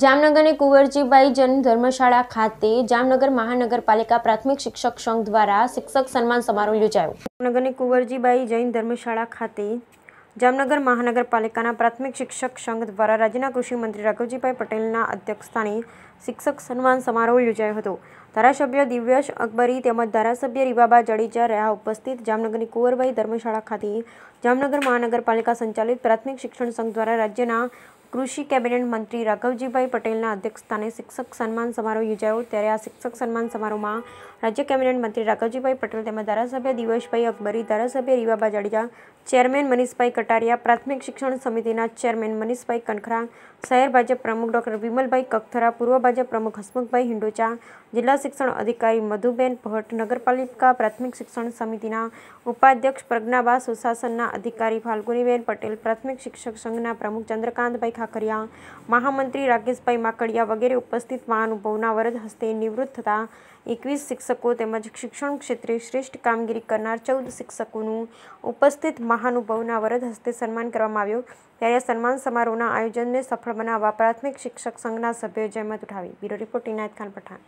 જામનગરની કુંવરજીભાઈ જન ધર્મશાળા ખાતે જામનગર મહાનગરપાલિકા પ્રાથમિક શિક્ષક સંઘ દ્વારા શિક્ષક સન્માન સમારોહ યોજાયો જામનગરની કુંવરજીભાઈ જૈન ધર્મશાળા ખાતે જામનગર મહાનગરપાલિકાના પ્રાથમિક શિક્ષક સંઘ દ્વારા રાજ્યના કૃષિમંત્રી રાઘવજીભાઈ પટેલના અધ્યક્ષસ્થાને શિક્ષક સન્માન સમારોહ યોજાયો હતો ધારાસભ્ય દિવ્યશ અકબરી તેમજ ધારાસભ્ય રીવાબા જાડેજા રહ્યા ઉપસ્થિત જામનગરની કુંવરબાઈ ધર્મશાળા ખાતે જામનગર મહાનગરપાલિકા સંચાલિત પ્રાથમિક શિક્ષણ સંઘ દ્વારા રાજ્યના કૃષિ કેબિનેટ મંત્રી રાઘવજીભાઈ પટેલના અધ્યક્ષસ્થાને શિક્ષક સન્માન સમારોહ યોજાયો ત્યારે આ શિક્ષક સન્માન સમારોહમાં રાજ્ય કેબિનેટ મંત્રી રાઘવજીભાઈ પટેલ તેમજ ધારાસભ્ય દિવસભાઈ અકબરી ધારાસભ્ય રીવાબા જાડેજા ચેરમેન મનીષભાઈ કટારિયા પ્રાથમિક શિક્ષણ સમિતિના ચેરમેન મનીષભાઈ કનખરા શહેર ભાજપ પ્રમુખ ડોક્ટર વિમલભાઈ કખથરા પૂર્વ ભાજપ પ્રમુખ હસમુખભાઈ હિંડોચા જિલ્લા શિક્ષણ અધિકારી મધુબેન ભટ્ટ નગરપાલિકા પ્રાથમિક શિક્ષણ સમિતિના ઉપાધ્યક્ષ પ્રજ્ઞાબા સુશાસનના અધિકારી ફાલ્ગુનીબેન પટેલ પ્રાથમિક શિક્ષક સંઘના પ્રમુખ ચંદ્રકાંતભાઈ ઠાકરિયા મહામંત્રી રાકેશભાઈ માકડિયા વગેરે ઉપસ્થિત મહાનુભાવના વરદ હસ્તે નિવૃત્ત થતા એકવીસ શિક્ષકો તેમજ શિક્ષણ ક્ષેત્રે શ્રેષ્ઠ કામગીરી કરનાર ચૌદ શિક્ષકોનું ઉપસ્થિત મહાનુભાવના વરદ હસ્તે સન્માન કરવામાં આવ્યું ત્યારે સન્માન સમારોહના આયોજનને સફળ બનાવવા પ્રાથમિક શિક્ષક સંઘના સભ્યોએ જહેમત ઉઠાવી બ્યુરો રિપોર્ટ ઇનાયત ખાન પઠાણ